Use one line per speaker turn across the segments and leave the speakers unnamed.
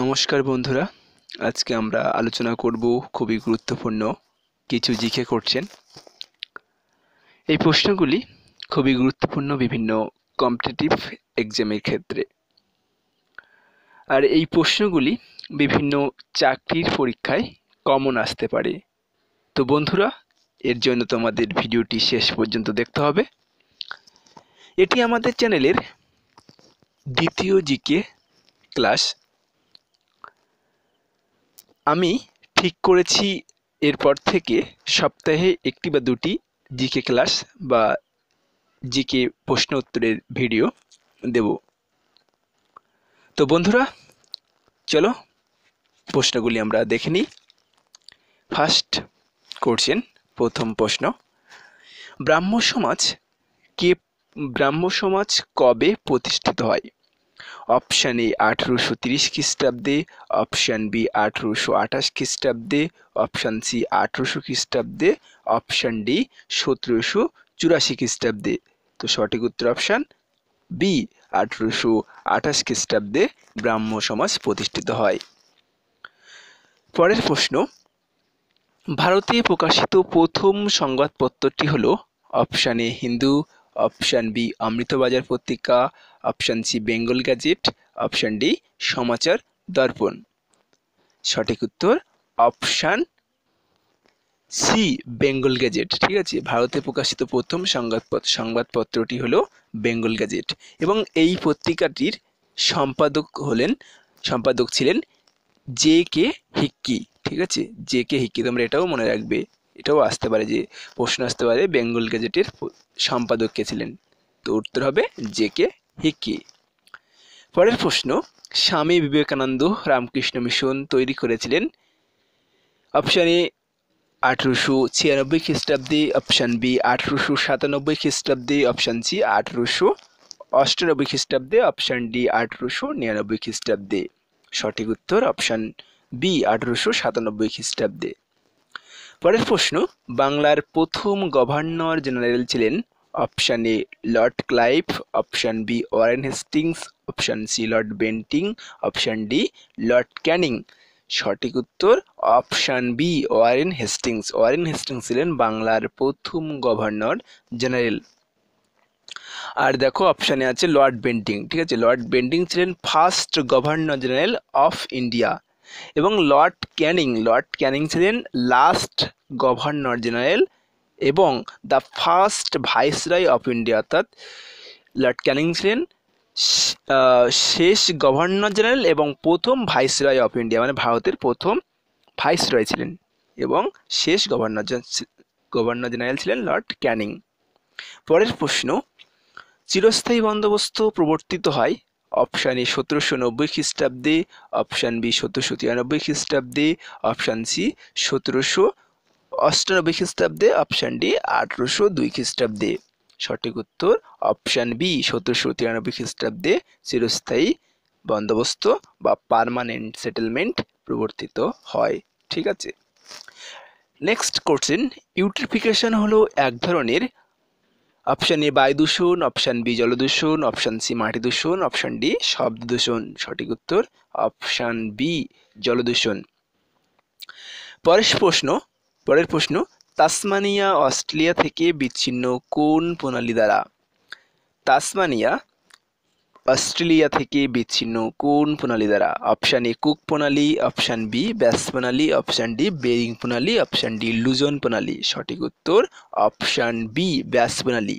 নমস্কার বন্ধুরা আজকে আমরা আলোচনা করব খুবই গুরুত্বপূর্ণ কিছু জিকে করছেন এই প্রশ্নগুলি খুবই গুরুত্বপূর্ণ বিভিন্ন কম্পিটিটিভ এক্সামের ক্ষেত্রে আর এই প্রশ্নগুলি বিভিন্ন চাকরির পরীক্ষায় কমন আসতে পারে তো বন্ধুরা এর জন্য তোমাদের ভিডিওটি শেষ পর্যন্ত দেখতে হবে এটি আমাদের চ্যানেলের দ্বিতীয় জিকে ক্লাস আমি ঠিক করেছি এরপর থেকে সপ্তাহে একটি বা দুটি জিকে ক্লাস বা জিকে প্রশ্ন উত্তরের ভিডিও দেব তো বন্ধুরা চলো প্রশ্নগুলি আমরা দেখে নিই ফার্স্ট করছেন প্রথম প্রশ্ন ব্রাহ্ম সমাজ কে ব্রাহ্ম সমাজ কবে প্রতিষ্ঠিত হয় অপশান এ আঠেরোশো তিরিশ খ্রিস্টাব্দে অপশান বি আঠেরোশো আঠাশ খ্রিস্টাব্দে অপশান সি আঠেরোশো খ্রিস্টাব্দে অপশান ডি সতেরোশো চুরাশি খ্রিস্টাব্দে তো সঠিক উত্তর অপশান বি আঠেরোশো আঠাশ খ্রিস্টাব্দে ব্রাহ্ম সমাজ প্রতিষ্ঠিত হয় পরের প্রশ্ন ভারতে প্রকাশিত প্রথম সংবাদপত্রটি হল option A Hindu option B Amrita Bazar Patrika option C Bengal gazette option D Samachar Darpan সঠিক উত্তর অপশান সি বেঙ্গল গ্যাজেট ঠিক আছে ভারতে প্রকাশিত প্রথম সংবাদপত্র সংবাদপত্রটি হলো বেঙ্গল গ্যাজেট এবং এই পত্রিকাটির সম্পাদক হলেন সম্পাদক ছিলেন জে কে হিক্কি ঠিক আছে জে কে হিক্কি তোমরা এটাও মনে রাখবে এটাও আসতে পারে যে প্রশ্ন আসতে পারে বেঙ্গল গ্যাজেটের সম্পাদক কে ছিলেন তো উত্তর হবে জে কে হিকি কি পরের প্রশ্ন স্বামী বিবেকানন্দ রামকৃষ্ণ মিশন তৈরি করেছিলেন অপশান এ আঠেরোশো ছিয়ানব্বই খ্রিস্টাব্দে অপশান বি আঠেরোশো সাতানব্বই খ্রিস্টাব্দে অপশান সি আঠেরোশো অষ্টানব্বই খ্রিস্টাব্দে অপশান ডি আঠেরোশো নিরানব্বই খ্রিস্টাব্দে সঠিক উত্তর অপশান বি আঠেরোশো সাতানব্বই খ্রিস্টাব্দে পরের প্রশ্ন বাংলার প্রথম গভর্নর জেনারেল ছিলেন option A lord Clive option B Warren Hastings option C lord Bentinck option D lord Canning সঠিক উত্তর option B Warren Hastings Warren Hastings ছিলেন বাংলার প্রথম গভর্নর জেনারেল আর দেখো অপশানে আছে লর্ড বেন্টিং ঠিক আছে লর্ড বেন্টিং ছিলেন first governor general of India এবং লর্ড ক্যানিং লর্ড ক্যানিং ছিলেন লাস্ট গভর্নর জেনারেল এবং the first viceroy of India অর্থাৎ লর্ড ক্যানিং ছিলেন শেষ গভর্নর জেনারেল এবং প্রথম ভাইসরয় অফ ইন্ডিয়া মানে ভারতের প্রথম ভাইসরয় ছিলেন এবং শেষ গভর্নর গভর্নর জেনারেল ছিলেন লর্ড ক্যানিং পরের প্রশ্ন চিরস্থায়ী বন্দোবস্ত প্রবর্তিত হয় অপশান এ সতেরোশো নব্বই খ্রিস্টাব্দে অপশান বি সতেরোশো তিরানব্বই খ্রিস্টাব্দে অপশান সি সতেরোশো অষ্টানব্বই খ্রিস্টাব্দে অপশান ডি আঠেরোশো দুই খ্রিস্টাব্দে সঠিক উত্তর অপশান বি সতেরোশো তিরানব্বই খ্রিস্টাব্দে চিরস্থায়ী বন্দোবস্ত বা পারমানেন্ট সেটেলমেন্ট প্রবর্তিত হয় ঠিক আছে নেক্সট কোশ্চেন ইউট্রিফিকেশন হলো এক ধরনের অপশান এ বায়ু দূষণ অপশান বি জলদূষণ অপশান সি মাটি দূষণ অপশান ডি শব্দ দূষণ সঠিক উত্তর অপশান বি জলদূষণ পরের প্রশ্ন পরের প্রশ্ন তাসমানিয়া অস্ট্রেলিয়া থেকে বিচ্ছিন্ন কোন প্রণালী দ্বারা তাসমানিয়া অস্ট্রেলিয়া থেকে বিচ্ছিন্ন কোন প্রণালী দ্বারা অপশান এ কুক প্রণালী অপশান বি ব্যাস প্রণালী অপশান ডি বেরিং প্রণালী অপশান ডি লুজন প্রণালী সঠিক উত্তর অপশান বি ব্যাস প্রণালী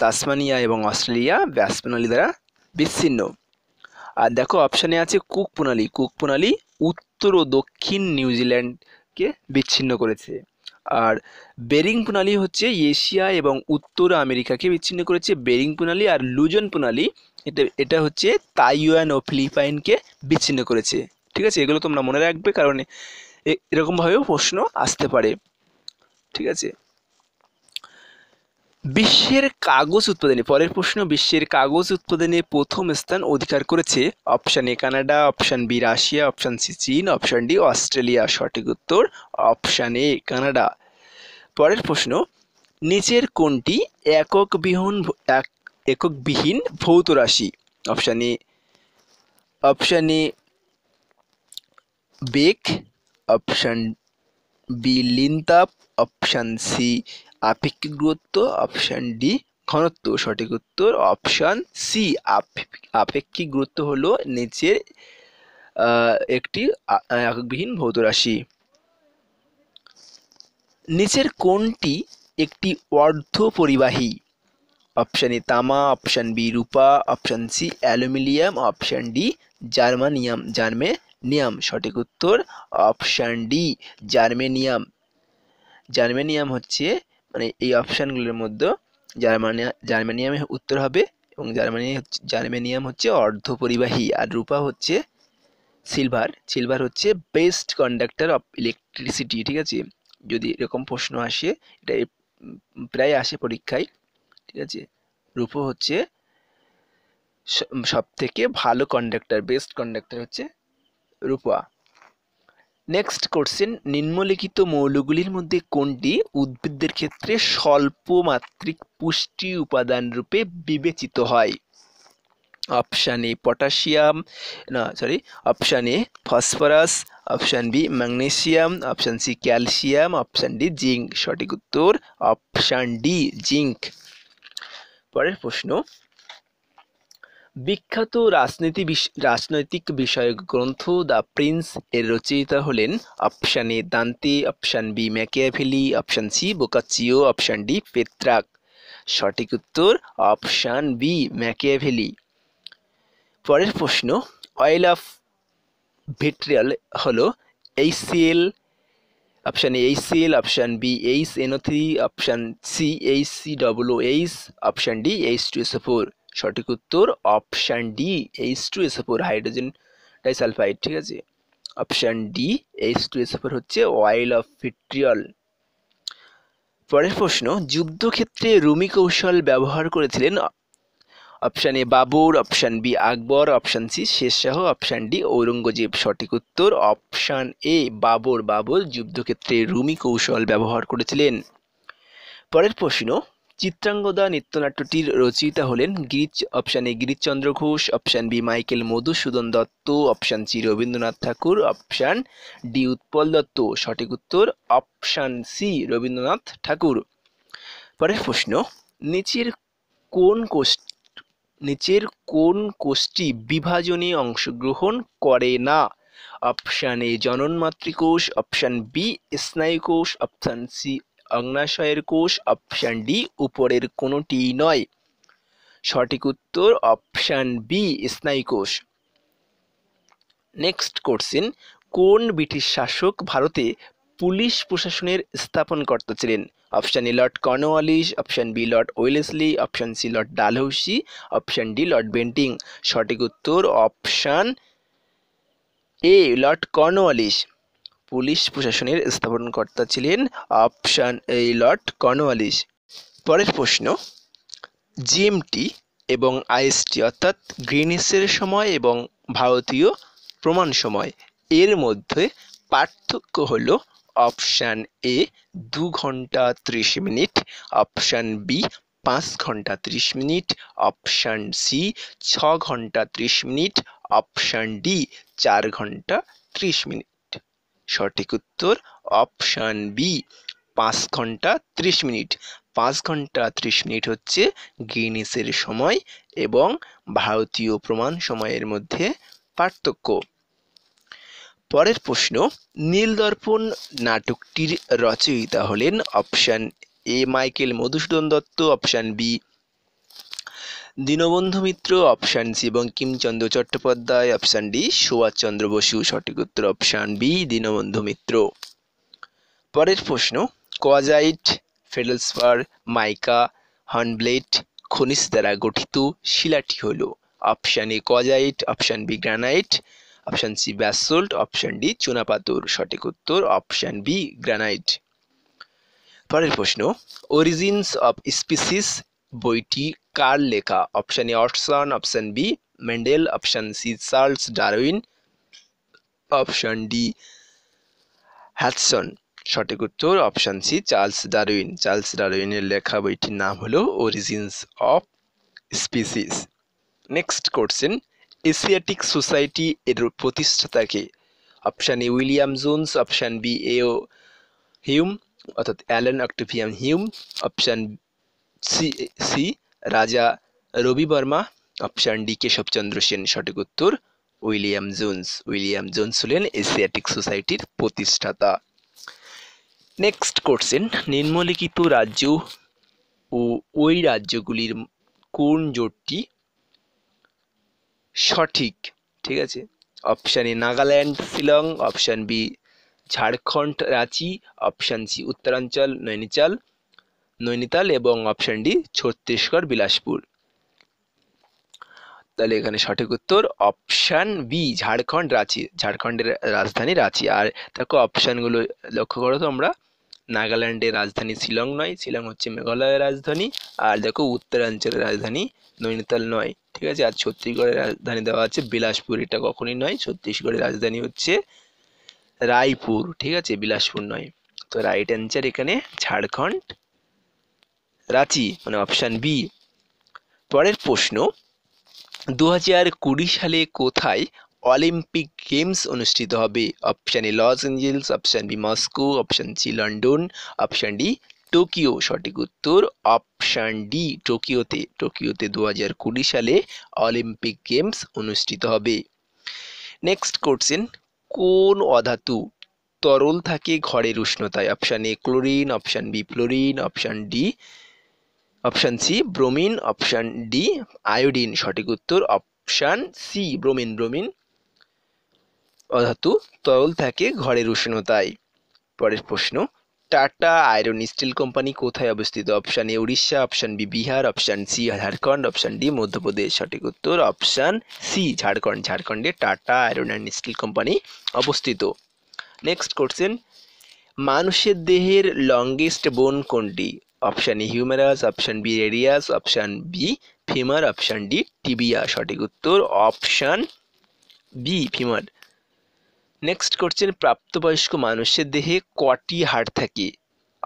তাসমানিয়া এবং অস্ট্রেলিয়া ব্যাস প্রণালী দ্বারা বিচ্ছিন্ন আর দেখো অপশানে আছে কুক প্রণালী কুক প্রণালী উত্তর ও দক্ষিণ নিউজিল্যান্ড কে বিচ্ছিন্ন করেছে আর বেরিং প্রণালী হচ্ছে এশিয়া এবং উত্তর আমেরিকাকে বিচ্ছিন্ন করেছে বেরিং প্রণালী আর লুজন প্রণালী এটা এটা হচ্ছে তাইওয়ান ও ফিলিপাইনকে বিচ্ছিন্ন করেছে ঠিক আছে এগুলো তোমরা মনে রাখবে কারণ এরকমভাবেও প্রশ্ন আসতে পারে ঠিক আছে বিশ্বের কাগজ উৎপাদনে পরের প্রশ্ন বিশ্বের কাগজ উৎপাদনে প্রথম স্থান অধিকার করেছে option A Canada option B Russia option C চীন অপশান ডি অস্ট্রেলিয়া সঠিক উত্তর অপশান এ কানাডা পরের প্রশ্ন নিচের কোনটি একক বিহীন এককবিহীন ভৌত রাশি অপশান এ অপশান এ বেগ অপশান বি লিনতাপ অপশান সি আপেক্ষিক দূরত্ব অপশান ডি ঘনত্ব সঠিক উত্তর অপশান সি আপেক্ষিক গুরুত্ব হলো নিচের একটি এককবিহীন ভৌত রাশি নিচের কোনটি একটি অর্ধ পরিবাহী অপশান এ তামা অপশান বি রূপা option C aluminium option D germanium germanium সঠিক উত্তর অপশান ডি জার্মেনিয়াম জার্মেনিয়াম হচ্ছে মানে এই অপশানগুলির মধ্যে জার্মানিয়া জার্মানিয়াম উত্তর হবে এবং জার্মানি জার্মেনিয়াম হচ্ছে অর্ধ পরিবাহী আর রূপা হচ্ছে সিলভার সিলভার হচ্ছে বেস্ট কন্ডাক্টর অফ ইলেকট্রিসিটি ঠিক আছে যদি এরকম প্রশ্ন আসে এটা প্রায় আসে পরীক্ষায় ঠিক আছে রূপো হচ্ছে সব থেকে ভালো কন্ডাক্টর বেস্ট কন্ডাক্টর হচ্ছে রূপা নেক্সট কোশ্চেন নিম্নলিখিত মৌলগুলির মধ্যে কোনটি উদ্ভিদদের ক্ষেত্রে স্বল্প মাত্রিক পুষ্টি উপাদান রূপে বিবেচিত হয় অপশান এ পটাশিয়াম না sorry option A phosphorus option B magnesium option C calcium option D zinc সঠিক উত্তর অপশান ডি জিঙ্ক পরের প্রশ্ন বিখ্যাত রাজনীতি রাজনৈতিক বিষয়ক গ্রন্থ দ্য প্রিন্স এর রচয়িতা হলেন option A Dante option B Machiavelli option C Boccaccio option D Petrarch সঠিক উত্তর অপশান বি ম্যাকিয়াভেলি পরের প্রশ্ন অয়েল অফ ভিট্রিয়াল হল HCl option A HCl option B H N O three option C H C W H option D H two four সঠিক উত্তর option D H two S four hydrogen disulphide ঠিক আছে option D H two S four হচ্ছে oil of vitriol পরের প্রশ্ন যুদ্ধক্ষেত্রে Rumi কৌশল ব্যবহার করেছিলেন option A Babur option B Akbar option C Sher Shah option D Aurangzeb সঠিক উত্তর অপশান এ বাবর বাবর যুদ্ধক্ষেত্রে রুমি কৌশল ব্যবহার করেছিলেন পরের প্রশ্ন চিত্রাঙ্গদা নৃত্যনাট্যটির রচয়িতা হলেন গিরিচ option A Girishchandra Ghosh option B Michael Madhusudan Dutta option C Rabindranath Thakur option D Utpal Dutta সঠিক উত্তর অপশান সি রবীন্দ্রনাথ ঠাকুর পরের প্রশ্ন নিচের কোন কোষ নিচের কোন কোষটি বিভাজনে অংশগ্রহণ করে না অপশান এ মাতৃকোষ অপশান বি স্নায়ুকোষ অপশান সি অগ্নাশয়ের কোষ অপশান ডি উপরের কোনোটি নয় সঠিক উত্তর অপশান বি স্নায়ুকোষ নেক্সট কোশ্চিন কোন ব্রিটিশ শাসক ভারতে পুলিশ প্রশাসনের স্থাপনকর্তা ছিলেন option A lord Cornwallis option B lord Wellesley option C lord Dalhousie option D lord Bentinck সঠিক উত্তর option A lord Cornwallis police প্রশাসনের স্থাপনকর্তা ছিলেন অপশান এই লর্ড কর্নওয়ালিস পরের প্রশ্ন জিএমটি এবং আইএসটি অর্থাৎ গ্রিনিসের সময় এবং ভারতীয় প্রমাণ সময় এর মধ্যে পার্থক্য হল অপশান এ দু ঘন্টা ত্রিশ মিনিট অপশান বি পাঁচ ঘন্টা ত্রিশ মিনিট অপশান সি ছ ঘন্টা ত্রিশ মিনিট অপশান ডি চার ঘন্টা ত্রিশ মিনিট সঠিক উত্তর অপশান বি পাঁচ ঘন্টা ত্রিশ মিনিট পাঁচ ঘন্টা ত্রিশ মিনিট হচ্ছে গিনিসের সময় এবং ভারতীয় প্রমাণ সময়ের মধ্যে পার্থক্য পরের প্রশ্ন নীলদর্পণ নাটকটির রচয়িতা হলেন option A Michael Madhusudan Dutta option B Dinabandhu Mitra option C Bankimchandra Chattopadhyay option D Subhashchandra Bose সঠিক উত্তর অপশান বি দীনবন্ধু মিত্র পরের প্রশ্ন কোয়াজাইট ফেডেলসফার মাইকা হনব্লেট খনিজ দ্বারা গঠিত শিলাটি হল option A quartzite option B granite option C basalt option D চুনাপাতর সঠিক উত্তর অপশান বি গ্রানাইট পরের প্রশ্ন অরিজিনস অফ স্পিসিস বইটি কার লেখা option A Watson option B Mendel option C Charles Darwin option D Hutson সঠিক উত্তর option C Charles Darwin Charles ডারউইনের লেখা বইটির নাম হলো origins of species next question Asiatic society এর প্রতিষ্ঠাতাকে option A William Jones option B A O Hume অর্থাৎ Allan Octavian Hume option C C Raja Ravi Varma option D Keshabchandra Sen সঠিক উত্তর উইলিয়াম জোন্স উইলিয়াম জোন্স হলেন এশিয়াটিক সোসাইটির প্রতিষ্ঠাতা নেক্সট কোশ্চেন নিম্নলিখিত রাজ্য ও ওই রাজ্যগুলির কোন জোটটি সঠিক ঠিক আছে option A Nagaland Shillong option B Jharkhand Ranchi option C Uttaranchal Nainital Nainital এবং অপশান ডি ছত্তিশগড় বিলাসপুর তাহলে এখানে সঠিক উত্তর অপশান বি ঝাড়খণ্ড রাঁচি ঝাড়খণ্ডের রাজধানী রাঁচি আর দেখো অপশানগুলো লক্ষ্য করো তোমরা নাগাল্যান্ডের রাজধানী শিলং নয় শিলং হচ্ছে মেঘালয়ের রাজধানী আর দেখো উত্তরাঞ্চলের রাজধানী নৈনিতাল নয় ঠিক আছে আর ছত্তিশগড়ের রাজধানী দেওয়া আছে বিলাসপুর এটা কখনই নয় ছত্তিশগড়ের রাজধানী হচ্ছে রায়পুর ঠিক আছে বিলাসপুর নয় তো রাইট অ্যান্সার এখানে ঝাড়খণ্ড রাঁচি মানে অপশান বি পরের প্রশ্ন দু সালে কোথায় অলিম্পিক গেমস অনুষ্ঠিত হবে option A Los Angeles option B Moscow option C London option D Tokyo সঠিক উত্তর অপশান ডি টোকিওতে টোকিওতে দু হাজার কুড়ি সালে অলিম্পিক গেমস অনুষ্ঠিত হবে নেক্সট কোশ্চেন কোন অধাতু তরল থাকে ঘরের উষ্ণতায় option A chlorine option B fluorine option D option C bromine option D iodine সঠিক উত্তর অপশান সি ব্রোমিন ব্রোমিন অধাতু তরল থাকে ঘরের উষ্ণতায় পরের প্রশ্ন টাটা আয়রন স্টিল কোম্পানি কোথায় অবস্থিত option A Orissa option B Bihar option C Jharkhand option D Madhya Pradesh সঠিক উত্তর অপশান সি ঝাড়খণ্ড ঝাড়খণ্ডে Tata iron and steel company অবস্থিত নেক্সট কোশ্চেন মানুষের দেহের লংগেস্ট বোন কোনটি option A humerus option B radius option B femur option D tibia সঠিক উত্তর অপশান বি ফিমার নেক্সট করছেন প্রাপ্তবয়স্ক মানুষের দেহে কটি হাড় থাকে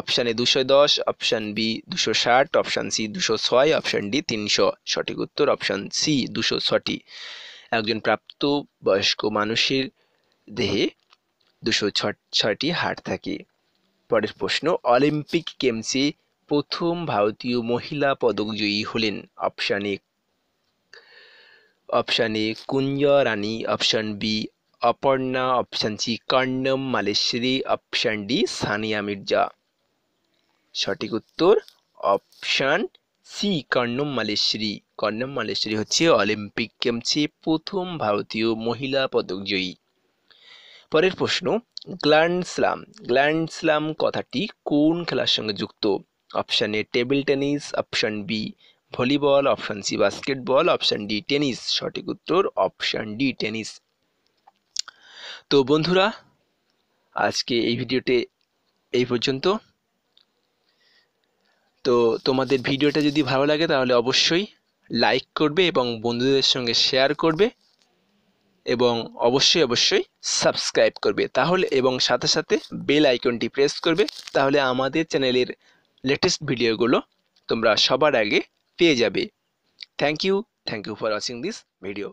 অপশানে এ দুশো দশ অপশান বি দুশো ষাট অপশান সি দুশো ছয় অপশান ডি তিনশো সঠিক উত্তর অপশান সি দুশো ছটি একজন প্রাপ্ত বয়স্ক মানুষের দেহে দুশো ছয়টি হাড় থাকে পরের প্রশ্ন অলিম্পিক গেমসে প্রথম ভারতীয় মহিলা পদকজয়ী হলেন option A option A Kunja Rani option B Aparna option C Karnam Malleswari option D Sania Mirza সঠিক উত্তর অপশান সি কর্ণম মালেশ্বরী কর্ণম মালেশ্বরী হচ্ছে অলিম্পিক গেমসে প্রথম ভারতীয় মহিলা পদকজয়ী পরের প্রশ্ন গ্ল্যান্ড স্ল্যাম গ্ল্যান্ড স্ল্যাম কথাটি কোন খেলার সঙ্গে যুক্ত option A table tennis option B volleyball option C basketball option D tennis সঠিক উত্তর অপশান ডি টেনিস তো বন্ধুরা আজকে এই ভিডিওতে এই পর্যন্ত তো তোমাদের ভিডিওটা যদি ভালো লাগে তাহলে অবশ্যই লাইক করবে এবং বন্ধুদের সঙ্গে শেয়ার করবে এবং অবশ্যই অবশ্যই সাবস্ক্রাইব করবে তাহলে এবং সাথে সাথে বেল আইকনটি প্রেস করবে তাহলে আমাদের চ্যানেলের লেটেস্ট ভিডিওগুলো তোমরা সবার আগে পেয়ে যাবে thank you thank you for watching this video